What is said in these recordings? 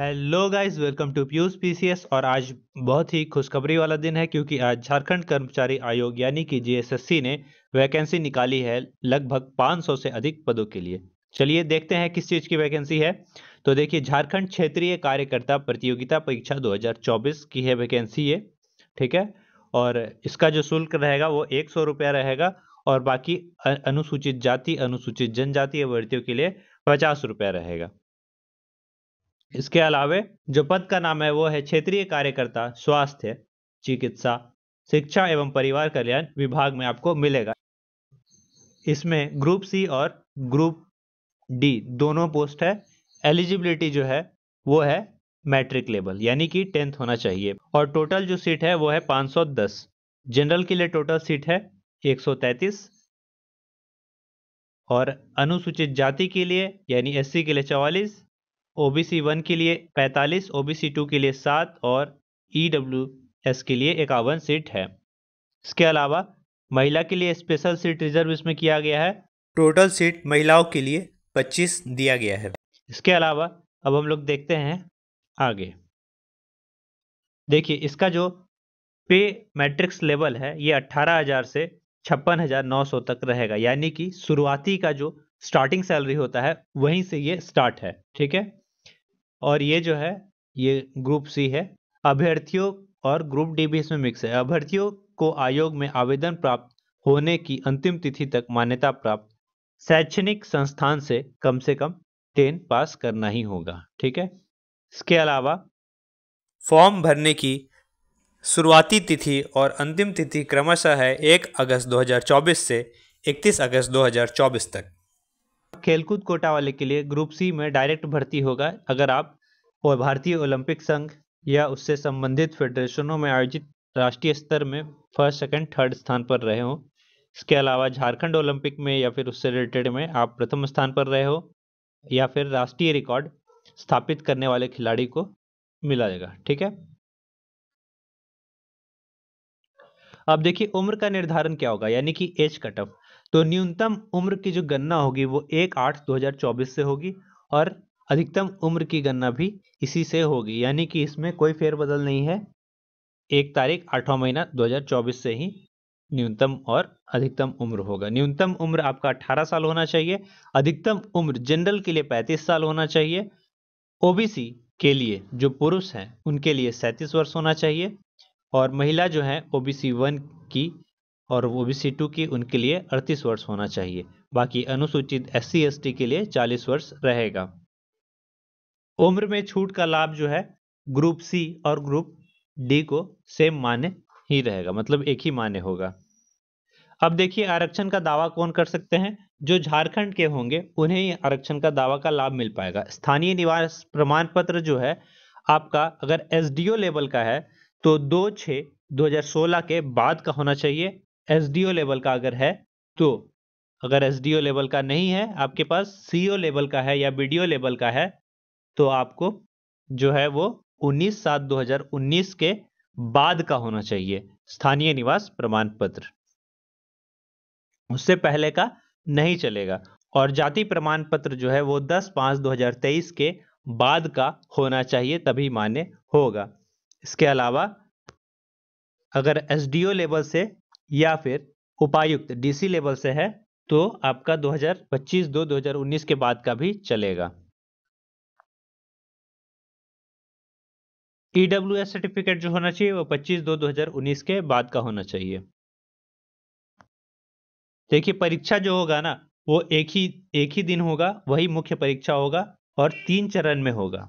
hello guys welcome to प्यूज PCS और आज बहुत ही खुशखबरी वाला दिन है क्योंकि आज झारखंड कर्मचारी आयोग यानी कि जीएसएससी ने वैकेंसी निकाली है लगभग 500 से अधिक पदों के लिए चलिए देखते हैं किस चीज की वैकेंसी है तो देखिए झारखंड क्षेत्रीय कार्यकर्ता प्रतियोगिता परीक्षा 2024 की है वैकेंसी ये ठीक है और इसका जो शुल्क रहेगा वो एक सौ रहेगा और बाकी अनुसूचित जाति अनुसूचित जनजातीय वर्तियों के लिए पचास रुपया रहेगा इसके अलावे जो पद का नाम है वो है क्षेत्रीय कार्यकर्ता स्वास्थ्य चिकित्सा शिक्षा एवं परिवार कल्याण विभाग में आपको मिलेगा इसमें ग्रुप सी और ग्रुप डी दोनों पोस्ट है एलिजिबिलिटी जो है वो है मैट्रिक लेवल यानी कि टेंथ होना चाहिए और टोटल जो सीट है वो है 510 जनरल के लिए टोटल सीट है 133 और अनुसूचित जाति के लिए यानी एससी के लिए 44 ओबीसी वन के लिए 45, ओबीसी टू के लिए सात और ईडब्ल्यूएस के लिए इक्यावन सीट है इसके अलावा महिला के लिए स्पेशल सीट रिजर्व इसमें किया गया है टोटल सीट महिलाओं के लिए 25 दिया गया है इसके अलावा अब हम लोग देखते हैं आगे देखिए इसका जो पे मैट्रिक्स लेवल है ये 18,000 से सौ तक रहेगा यानी कि शुरुआती का जो स्टार्टिंग सैलरी होता है वहीं से ये स्टार्ट है ठीक है और ये जो है ये ग्रुप सी है अभ्यर्थियों और ग्रुप डी भी इसमें मिक्स है अभ्यर्थियों को आयोग में आवेदन प्राप्त होने की अंतिम तिथि तक मान्यता प्राप्त शैक्षणिक संस्थान से कम से कम टेन पास करना ही होगा ठीक है इसके अलावा फॉर्म भरने की शुरुआती तिथि और अंतिम तिथि क्रमशः है 1 अगस्त 2024 से 31 अगस्त 2024 तक खेलकूद कोटा वाले के लिए ग्रुप सी में डायरेक्ट भर्ती होगा अगर आप और भारतीय ओलंपिक संघ या उससे संबंधित फेडरेशनों में आयोजित राष्ट्रीय स्तर में फर्स्ट सेकंड थर्ड स्थान पर रहे हो इसके अलावा झारखंड ओलंपिक में या फिर उससे रिलेटेड में आप प्रथम स्थान पर रहे हो या फिर राष्ट्रीय रिकॉर्ड स्थापित करने वाले खिलाड़ी को मिला जाएगा ठीक है अब देखिए उम्र का निर्धारण क्या होगा यानी कि एज कटअप तो न्यूनतम उम्र की जो गणना होगी वो एक आठ दो हजार चौबीस से होगी और अधिकतम उम्र की गणना भी इसी से होगी यानी कि इसमें कोई फेरबदल नहीं है एक तारीख आठवां महीना 2024 से ही न्यूनतम और अधिकतम उम्र होगा न्यूनतम उम्र आपका 18 साल होना चाहिए अधिकतम उम्र जनरल के लिए 35 साल होना चाहिए ओबीसी के लिए जो पुरुष हैं उनके लिए 37 वर्ष होना चाहिए और महिला जो है ओबीसी वन की और ओ बी सी टू की उनके लिए अड़तीस वर्ष होना चाहिए बाकी अनुसूचित एस सी एस टी के लिए चालीस वर्ष रहेगा उम्र में छूट का लाभ जो है ग्रुप सी और ग्रुप डी को सेम माने ही रहेगा मतलब एक ही माने होगा अब देखिए आरक्षण का दावा कौन कर सकते हैं जो झारखंड के होंगे उन्हें ही आरक्षण का दावा का लाभ मिल पाएगा स्थानीय निवास प्रमाण पत्र जो है आपका अगर एसडीओ लेवल का है तो दो छः 2016 के बाद का होना चाहिए एस लेवल का अगर है तो अगर एस लेवल का नहीं है आपके पास सी लेवल का है या बी लेवल का है तो आपको जो है वो 19 सात 2019 के बाद का होना चाहिए स्थानीय निवास प्रमाण पत्र उससे पहले का नहीं चलेगा और जाति प्रमाण पत्र जो है वो 10 हजार 2023 के बाद का होना चाहिए तभी मान्य होगा इसके अलावा अगर एस लेवल से या फिर उपायुक्त डीसी लेवल से है तो आपका 2025 दो 2019 के बाद का भी चलेगा ईडब्ल्यू e सर्टिफिकेट जो होना चाहिए वो 25 दो 2019 के बाद का होना चाहिए देखिए परीक्षा जो होगा ना वो एक ही एक ही दिन होगा वही मुख्य परीक्षा होगा और तीन चरण में होगा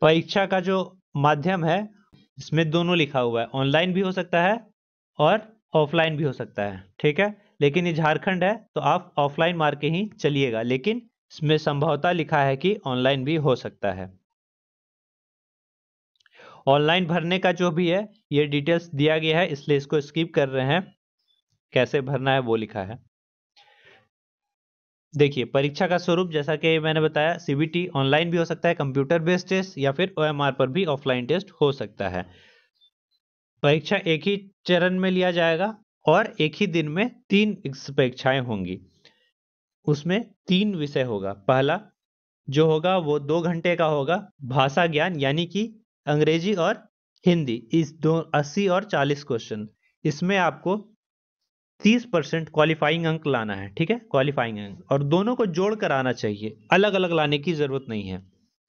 परीक्षा का जो माध्यम है इसमें दोनों लिखा हुआ है ऑनलाइन भी हो सकता है और ऑफलाइन भी हो सकता है ठीक है लेकिन ये झारखंड है तो आप ऑफलाइन मार के ही चलिएगा लेकिन इसमें संभवता लिखा है कि ऑनलाइन भी हो सकता है ऑनलाइन भरने का जो भी है ये डिटेल्स दिया गया है इसलिए इसको स्किप कर रहे हैं कैसे भरना है वो लिखा है देखिए परीक्षा का स्वरूप जैसा कि मैंने बताया सीबीटी ऑनलाइन भी हो सकता है कंप्यूटर बेस्ड टेस्ट या फिर ओएमआर पर भी ऑफलाइन टेस्ट हो सकता है परीक्षा एक ही चरण में लिया जाएगा और एक ही दिन में तीन परीक्षाएं होंगी उसमें तीन विषय होगा पहला जो होगा वो दो घंटे का होगा भाषा ज्ञान यानी कि अंग्रेजी और हिंदी इस दो अस्सी और चालीस क्वेश्चन इसमें आपको तीस परसेंट क्वालिफाइंग अंक लाना है ठीक है क्वालिफाइंग अंक और दोनों को जोड़ कर आना चाहिए अलग अलग लाने की जरूरत नहीं है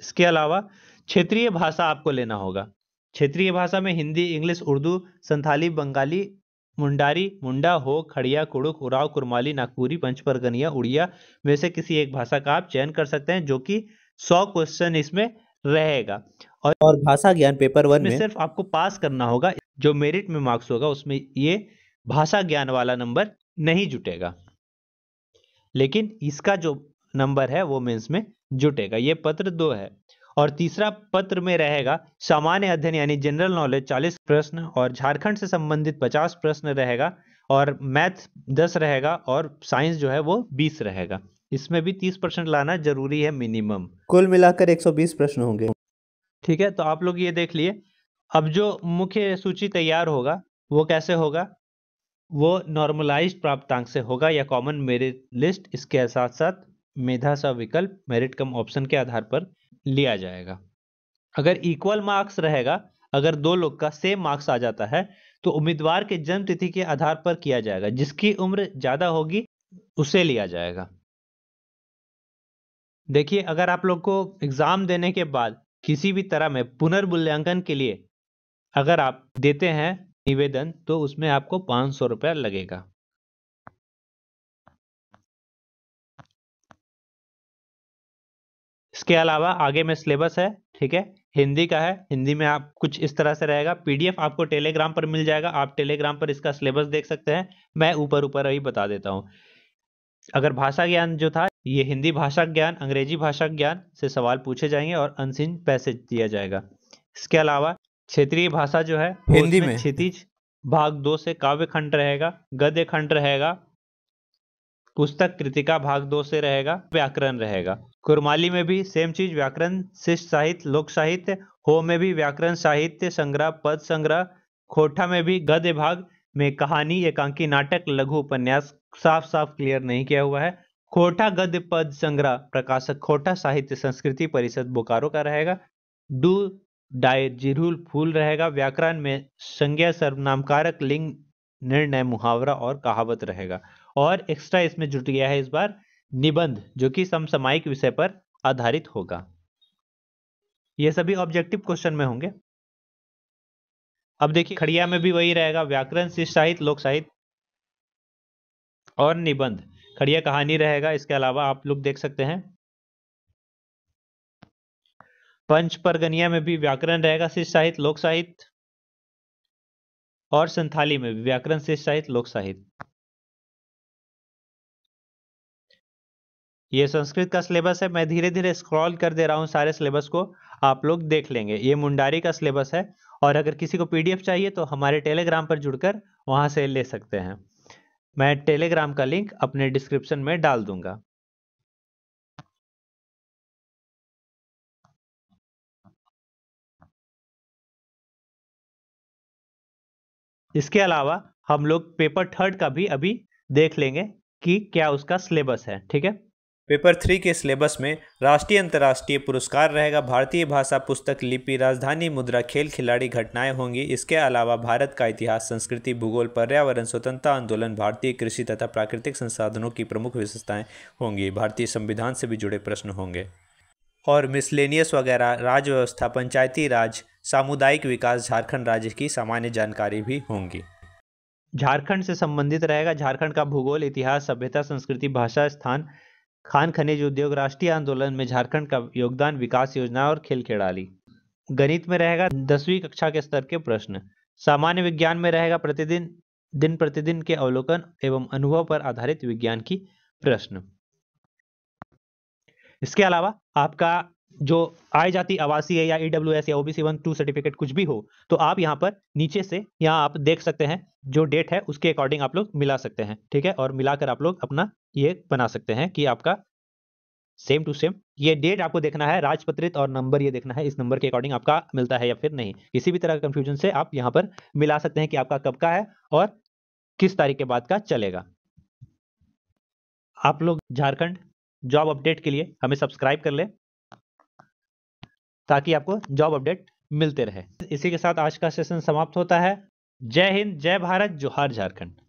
इसके अलावा क्षेत्रीय भाषा आपको लेना होगा क्षेत्रीय भाषा में हिंदी इंग्लिश उर्दू संथाली बंगाली मुंडारी मुंडा हो खड़िया कुड़ुक उराव कुरमाली नागपुरी पंचपरगनिया उड़िया में से किसी एक भाषा का आप चयन कर सकते हैं जो कि सौ क्वेश्चन इसमें रहेगा और, और भाषा ज्ञान पेपर वन में सिर्फ आपको पास करना होगा जो मेरिट में मार्क्स होगा उसमें ये भाषा ज्ञान वाला नंबर नहीं जुटेगा लेकिन इसका जो नंबर है वो मेंस में जुटेगा ये पत्र दो है और तीसरा पत्र में रहेगा सामान्य अध्ययन यानी जनरल नॉलेज चालीस प्रश्न और झारखंड से संबंधित पचास प्रश्न रहेगा और मैथ दस रहेगा और साइंस जो है वो बीस रहेगा इसमें भी तीस परसेंट लाना जरूरी है मिनिमम कुल मिलाकर एक सौ बीस प्रश्न होंगे ठीक है तो आप लोग ये देख लिए अब जो मुख्य सूची तैयार होगा वो कैसे होगा वो नॉर्मलाइज्ड प्राप्तांक से होगा या कॉमन मेरिट लिस्ट इसके साथ साथ मेधा सा विकल्प मेरिट कम ऑप्शन के आधार पर लिया जाएगा अगर इक्वल मार्क्स रहेगा अगर दो लोग का सेम मार्क्स आ जाता है तो उम्मीदवार के जन्म तिथि के आधार पर किया जाएगा जिसकी उम्र ज्यादा होगी उसे लिया जाएगा देखिए अगर आप लोग को एग्जाम देने के बाद किसी भी तरह में पुनर्मूल्यांकन के लिए अगर आप देते हैं निवेदन तो उसमें आपको पाँच सौ रुपया लगेगा इसके अलावा आगे में सिलेबस है ठीक है हिंदी का है हिंदी में आप कुछ इस तरह से रहेगा पीडीएफ आपको टेलीग्राम पर मिल जाएगा आप टेलीग्राम पर इसका सिलेबस देख सकते हैं मैं ऊपर ऊपर ही बता देता हूँ अगर भाषा ज्ञान जो था ये हिंदी भाषा ज्ञान अंग्रेजी भाषा ज्ञान से सवाल पूछे जाएंगे और अनसिन पैसेज दिया जाएगा इसके अलावा क्षेत्रीय भाषा जो है हिंदी में क्षितिज भाग दो से काव्य खंड रहेगा गद्य खंड रहेगा पुस्तक कृतिका भाग दो से रहेगा व्याकरण रहेगा कुरमाली में भी सेम चीज व्याकरण शिष्ट साहित्य लोक साहित्य हो में भी व्याकरण साहित्य संग्रह पद संग्रह खोटा में भी गद्य भाग में कहानी एकांकी नाटक लघु उपन्यास साफ साफ क्लियर नहीं किया हुआ है खोटा गद्य पद संग्रह प्रकाशक खोटा साहित्य संस्कृति परिषद बोकारो का रहेगा डू डायजिह्व फूल रहेगा व्याकरण में संज्ञा कारक लिंग निर्णय मुहावरा और कहावत रहेगा और एक्स्ट्रा इसमें जुट गया है इस बार निबंध जो कि समसामयिक विषय पर आधारित होगा ये सभी ऑब्जेक्टिव क्वेश्चन में होंगे अब देखिए खड़िया में भी वही रहेगा व्याकरण शिष्ट साहित्य लोक साहित्य और निबंध खड़िया कहानी रहेगा इसके अलावा आप लोग देख सकते हैं पंच परगनिया में भी व्याकरण रहेगा शिष्य साहित्य लोक साहित्य और संथाली में भी व्याकरण शिष्य साहित्य लोक साहित्य ये संस्कृत का सिलेबस है मैं धीरे धीरे स्क्रॉल कर दे रहा हूँ सारे सिलेबस को आप लोग देख लेंगे ये मुंडारी का सिलेबस है और अगर किसी को पीडीएफ चाहिए तो हमारे टेलीग्राम पर जुड़कर वहां से ले सकते हैं मैं टेलीग्राम का लिंक अपने डिस्क्रिप्शन में डाल दूंगा इसके अलावा हम लोग पेपर थर्ड का भी अभी देख लेंगे कि क्या उसका सिलेबस है ठीक है पेपर थ्री के सिलेबस में राष्ट्रीय अंतर्राष्ट्रीय पुरस्कार रहेगा भारतीय भाषा पुस्तक लिपि राजधानी मुद्रा खेल खिलाड़ी घटनाएं होंगी इसके अलावा भारत का इतिहास संस्कृति भूगोल पर्यावरण स्वतंत्रता आंदोलन भारतीय कृषि तथा प्राकृतिक संसाधनों की प्रमुख विशेषताएं होंगी भारतीय संविधान से भी जुड़े प्रश्न होंगे और मिसलेनियस वगैरह राज व्यवस्था पंचायती राज सामुदायिक विकास झारखंड राज्य की सामान्य जानकारी भी होंगी झारखंड से संबंधित रहेगा झारखंड का भूगोल इतिहास सभ्यता संस्कृति भाषा स्थान खान खनिज उद्योग राष्ट्रीय आंदोलन में झारखंड का योगदान विकास योजना और खेल खेड़ाली गणित में रहेगा दसवीं कक्षा के स्तर के प्रश्न सामान्य विज्ञान में रहेगा प्रतिदिन दिन प्रतिदिन के अवलोकन एवं अनुभव पर आधारित विज्ञान की प्रश्न इसके अलावा आपका जो आय जाति आवासीय या एस e या ओबीसी वन टू सर्टिफिकेट कुछ भी हो तो आप यहाँ पर नीचे से यहाँ आप देख सकते हैं जो डेट है उसके अकॉर्डिंग आप लोग मिला सकते हैं ठीक है और मिलाकर आप लोग अपना ये बना सकते हैं कि आपका सेम टू सेम ये डेट आपको देखना है राजपत्रित और नंबर ये देखना है इस नंबर के अकॉर्डिंग आपका मिलता है या फिर नहीं किसी भी तरह का कंफ्यूजन से आप यहाँ पर मिला सकते हैं कि आपका कब का है और किस तारीख के बाद का चलेगा आप लोग झारखंड जॉब अपडेट के लिए हमें सब्सक्राइब कर लें ताकि आपको जॉब अपडेट मिलते रहे इसी के साथ आज का सेशन समाप्त होता है जय हिंद जय भारत जोहार झारखंड